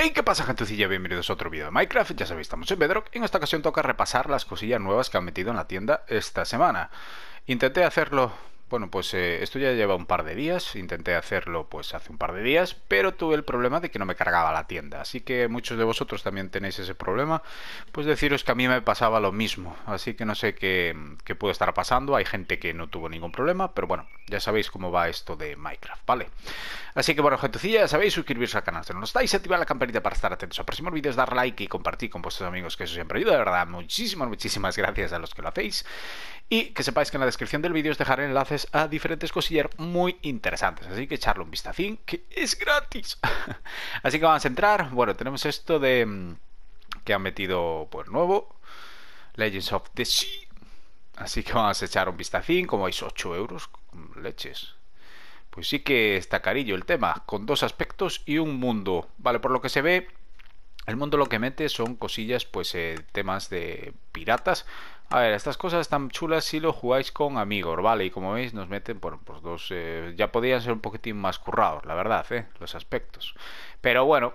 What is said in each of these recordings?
Hey, ¿qué pasa gentecilla? Bienvenidos a otro vídeo de Minecraft, ya sabéis, estamos en Bedrock en esta ocasión toca repasar las cosillas nuevas que han metido en la tienda esta semana. Intenté hacerlo bueno, pues eh, esto ya lleva un par de días, intenté hacerlo pues hace un par de días, pero tuve el problema de que no me cargaba la tienda, así que muchos de vosotros también tenéis ese problema, pues deciros que a mí me pasaba lo mismo, así que no sé qué, puede estar pasando, hay gente que no tuvo ningún problema, pero bueno, ya sabéis cómo va esto de Minecraft, ¿vale? Así que bueno, gentecilla, ya sabéis, Suscribiros al canal si no lo estáis, activar la campanita para estar atentos a próximos vídeos, dar like y compartir con vuestros amigos, que eso siempre ayuda, de verdad, muchísimas, muchísimas gracias a los que lo hacéis, y que sepáis que en la descripción del vídeo os dejaré enlaces a diferentes cosillas muy interesantes. Así que echarle un vistacín, que es gratis. Así que vamos a entrar. Bueno, tenemos esto de mm, que han metido pues nuevo. Legends of the Sea. Así que vamos a echar un vistacín. Como veis, 8 euros. Leches. Pues sí que está carillo el tema, con dos aspectos y un mundo. Vale, por lo que se ve, el mundo lo que mete son cosillas, pues eh, temas de piratas. A ver, estas cosas están chulas si lo jugáis con amigos, ¿vale? Y como veis nos meten por, pues dos... Eh, ya podían ser un poquitín más currados, la verdad, ¿eh? Los aspectos. Pero bueno,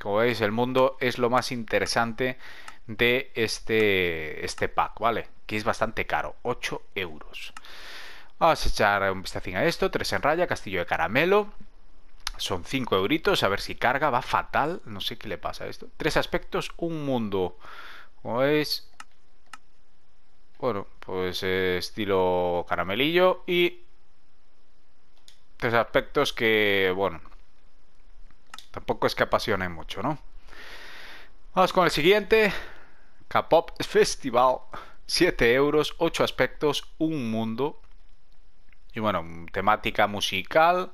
como veis, el mundo es lo más interesante de este, este pack, ¿vale? Que es bastante caro, 8 euros. Vamos a echar un vistacín a esto, 3 en raya, castillo de caramelo. Son 5 euritos, a ver si carga, va fatal. No sé qué le pasa a esto. Tres aspectos, un mundo. Como veis... Pues, bueno, pues eh, estilo caramelillo y... Tres aspectos que, bueno... Tampoco es que apasione mucho, ¿no? Vamos con el siguiente. K-Pop Festival. 7 euros, 8 aspectos, un mundo. Y bueno, temática musical.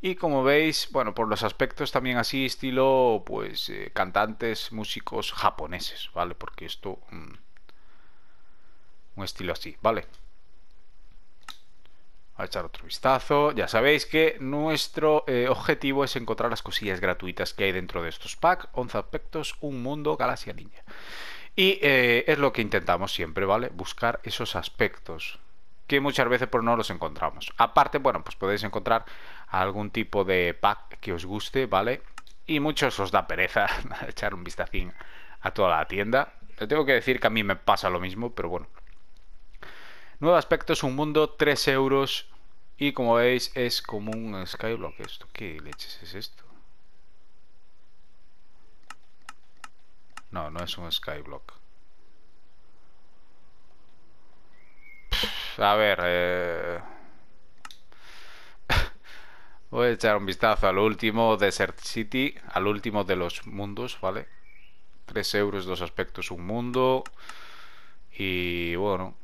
Y como veis, bueno, por los aspectos también así, estilo, pues, eh, cantantes, músicos japoneses, ¿vale? Porque esto, mm, un estilo así, ¿vale? a echar otro vistazo. Ya sabéis que nuestro eh, objetivo es encontrar las cosillas gratuitas que hay dentro de estos packs. 11 aspectos, un mundo, galaxia ninja. Y eh, es lo que intentamos siempre, ¿vale? Buscar esos aspectos que muchas veces por no los encontramos. Aparte, bueno, pues podéis encontrar algún tipo de pack que os guste, ¿vale? Y muchos os da pereza echar un vistacín a toda la tienda. Te tengo que decir que a mí me pasa lo mismo, pero bueno. Nuevo aspecto es un mundo, 3 euros. Y como veis, es como un Skyblock. ¿Esto qué leches es esto? No, no es un Skyblock. a ver... Eh, voy a echar un vistazo al último, Desert City, al último de los mundos, ¿vale? 3 euros, dos aspectos, un mundo. Y bueno.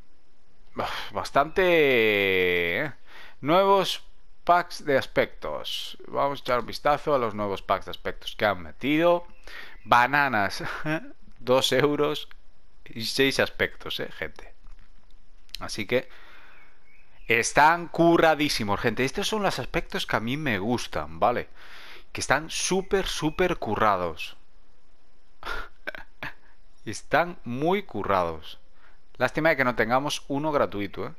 Bastante... ¿eh? Nuevos packs de aspectos. Vamos a echar un vistazo a los nuevos packs de aspectos que han metido. Bananas, 2 euros y 6 aspectos, ¿eh, gente? Así que están curradísimos, gente. Estos son los aspectos que a mí me gustan, ¿vale? Que están súper, súper currados. están muy currados. Lástima de que no tengamos uno gratuito, ¿eh?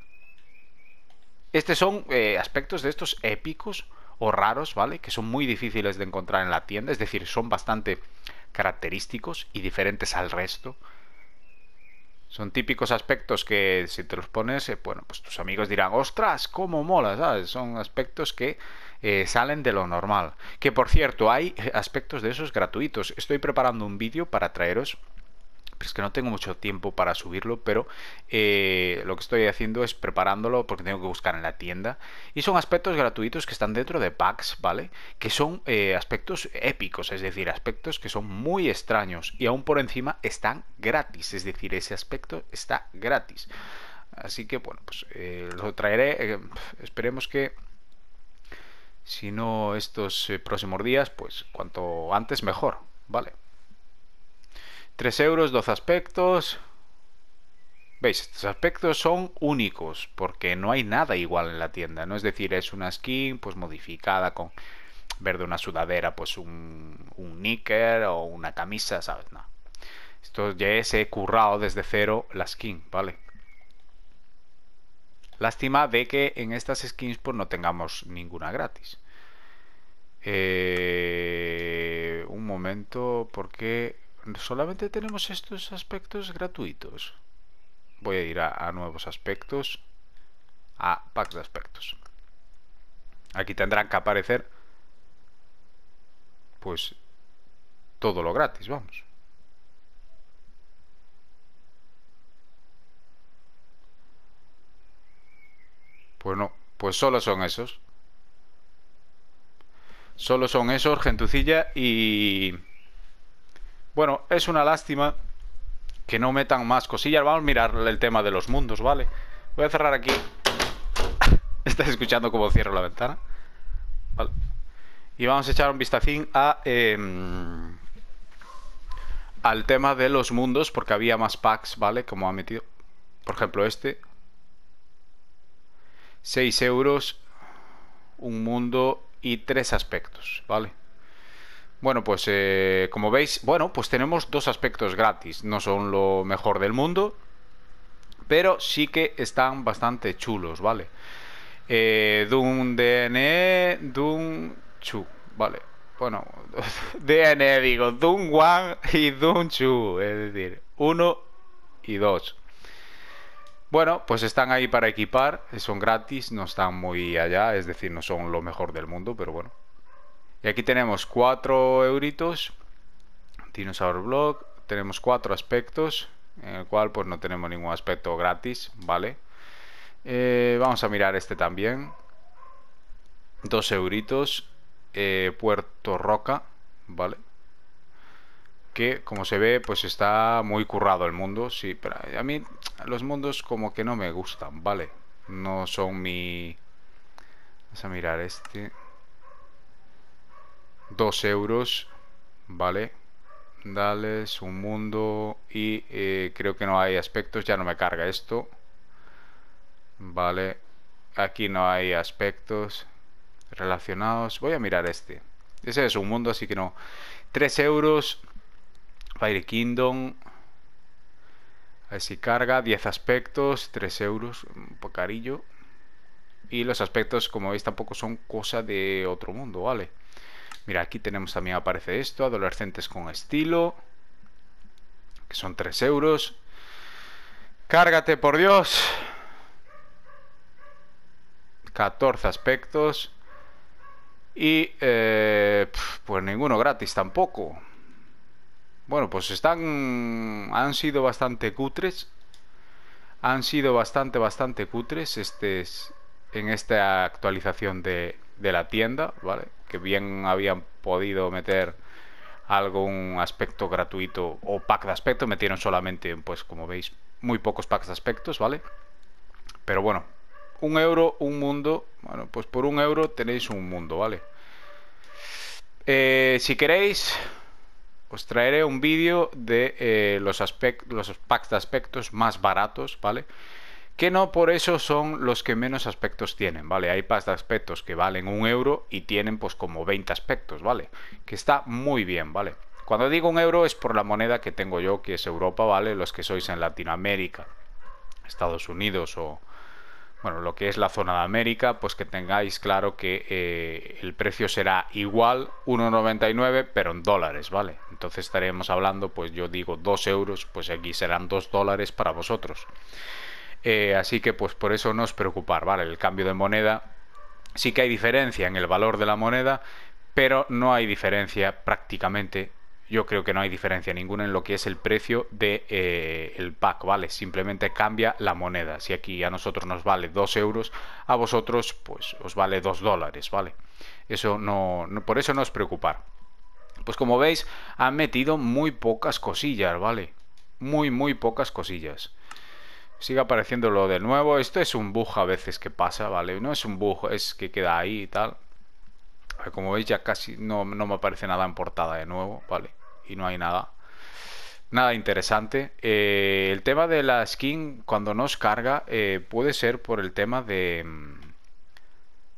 Estos son eh, aspectos de estos épicos o raros, ¿vale? Que son muy difíciles de encontrar en la tienda, es decir, son bastante característicos y diferentes al resto. Son típicos aspectos que si te los pones, eh, bueno, pues tus amigos dirán, ostras, cómo mola, ¿sabes? Son aspectos que eh, salen de lo normal. Que por cierto, hay eh, aspectos de esos gratuitos. Estoy preparando un vídeo para traeros es que no tengo mucho tiempo para subirlo, pero eh, lo que estoy haciendo es preparándolo porque tengo que buscar en la tienda. Y son aspectos gratuitos que están dentro de packs, ¿vale? Que son eh, aspectos épicos, es decir, aspectos que son muy extraños y aún por encima están gratis, es decir, ese aspecto está gratis. Así que bueno, pues eh, lo traeré. esperemos que si no estos próximos días, pues cuanto antes mejor, ¿vale? 3 euros, 12 aspectos. ¿Veis? Estos aspectos son únicos porque no hay nada igual en la tienda, ¿no? Es decir, es una skin pues modificada con verde una sudadera, pues un, un o una camisa, ¿sabes? No. Esto ya es he currado desde cero la skin, ¿vale? Lástima de que en estas skins pues no tengamos ninguna gratis. Eh, un momento, porque solamente tenemos estos aspectos gratuitos. Voy a ir a, nuevos aspectos, a packs de aspectos. Aquí tendrán que aparecer pues todo lo gratis, vamos. Bueno, pues no, pues solo son esos. Solo son esos, gentucilla, y... Bueno, es una lástima que no metan más cosillas. Vamos a mirar el tema de los mundos, ¿vale? Voy a cerrar aquí. Estás escuchando cómo cierro la ventana. Vale. Y vamos a echar un vistacín a... Em, al tema de los mundos, porque había más packs, ¿vale? Como ha metido... Por ejemplo, este. 6 euros, un mundo y tres aspectos, ¿vale? Bueno, pues eh, como veis, bueno, pues tenemos dos aspectos gratis. No son lo mejor del mundo, pero sí que están bastante chulos, ¿vale? Eh, Doom DNE, Doom Chu, ¿vale? Bueno, DN, e digo, Doom One y dun Chu, es decir, uno y dos. Bueno, pues están ahí para equipar, son gratis, no están muy allá, es decir, no son lo mejor del mundo, pero bueno, y aquí tenemos 4 euritos, Dinosaur Blog, tenemos 4 aspectos, en el cual pues no tenemos ningún aspecto gratis, ¿vale? Eh, vamos a mirar este también. 2 euritos, eh, Puerto Roca, ¿vale? Que como se ve, pues está muy currado el mundo, sí, pero a mí los mundos como que no me gustan, ¿vale? No son mi... Vamos a mirar este dos euros, ¿vale? dale un mundo y eh, creo que no hay aspectos, ya no me carga esto. Vale, aquí no hay aspectos relacionados. Voy a mirar este. Ese es un mundo, así que no. 3 euros, Fire Kingdom. A ver si carga, 10 aspectos, 3 euros, un pocarillo. Y los aspectos, como veis, tampoco son cosa de otro mundo, ¿vale? vale Mira, aquí tenemos también aparece esto, adolescentes con estilo, que son 3 euros. Cárgate, por Dios. 14 aspectos. Y eh, pues ninguno gratis tampoco. Bueno, pues están... Han sido bastante cutres. Han sido bastante, bastante cutres este es, en esta actualización de la tienda, ¿vale? que bien habían podido meter algún aspecto gratuito o pack de aspecto, metieron solamente, pues como veis, muy pocos packs de aspectos, ¿vale? Pero bueno, un euro, un mundo, bueno, pues por un euro tenéis un mundo, ¿vale? Eh, si queréis, os traeré un vídeo de eh, los, aspectos los packs de aspectos más baratos, ¿vale? vale que no por eso son los que menos aspectos tienen, ¿vale? Hay pasta aspectos que valen un euro y tienen pues como 20 aspectos, ¿vale? Que está muy bien, ¿vale? Cuando digo un euro es por la moneda que tengo yo, que es Europa, ¿vale? Los que sois en Latinoamérica, Estados Unidos o, bueno, lo que es la zona de América, pues que tengáis claro que eh, el precio será igual, 1,99, pero en dólares, ¿vale? Entonces estaremos hablando, pues yo digo 2 euros, pues aquí serán 2 dólares para vosotros. Eh, así que pues por eso no os preocupar, ¿vale? El cambio de moneda, sí que hay diferencia en el valor de la moneda, pero no hay diferencia prácticamente yo creo que no hay diferencia ninguna en lo que es el precio del de, eh, el pack, ¿vale? Simplemente cambia la moneda. Si aquí a nosotros nos vale 2 euros, a vosotros pues os vale 2 dólares, ¿vale? Eso no, no, por eso no os preocupar. Pues como veis, han metido muy pocas cosillas, ¿vale? Muy, muy pocas cosillas sigue apareciéndolo de nuevo. Esto es un bug a veces que pasa, ¿vale? No es un bug, es que queda ahí y tal. Como veis ya casi no, me aparece nada en portada de nuevo, ¿vale? Y no hay nada. Nada interesante. Eh, el tema de la skin cuando no nos carga eh, puede ser por el tema de...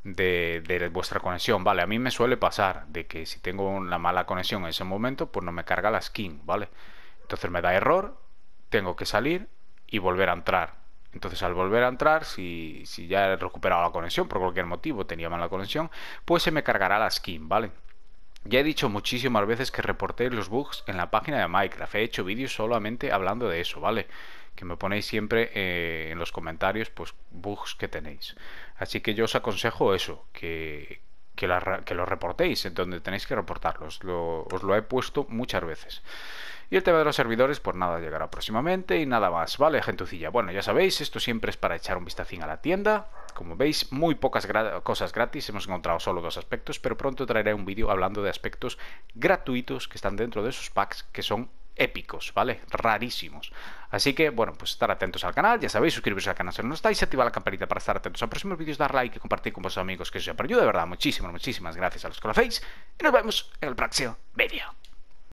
De, de, vuestra conexión, ¿vale? A mí me suele pasar de que si tengo una mala conexión en ese momento, pues no me carga la skin, ¿vale? Entonces me da error, tengo que salir y volver a entrar. Entonces al volver a entrar, si, si ya he recuperado la conexión por cualquier motivo, tenía mala conexión, pues se me cargará la skin, ¿vale? Ya he dicho muchísimas veces que reportéis los bugs en la página de Minecraft. He hecho vídeos solamente hablando de eso, ¿vale? Que me ponéis siempre eh, en los comentarios, pues, bugs que tenéis. Así que yo os aconsejo eso, que, que, que los reportéis en donde tenéis que reportarlos. Lo, os lo he puesto muchas veces. Y el tema de los servidores, por pues nada, llegará próximamente y nada más, ¿vale, gentucilla? Bueno, ya sabéis, esto siempre es para echar un vistacín a la tienda. Como veis, muy pocas cosas gratis, hemos encontrado solo dos aspectos, pero pronto traeré un vídeo hablando de aspectos gratuitos que están dentro de esos packs que son épicos, ¿vale? Rarísimos. Así que, bueno, pues estar atentos al canal, ya sabéis, suscribiros al canal si no estáis, activar la campanita para estar atentos a próximos vídeos, dar like y compartir con vuestros amigos, que eso siempre ayuda, de verdad, muchísimas, muchísimas gracias a los que lo hacéis, y nos vemos en el próximo vídeo.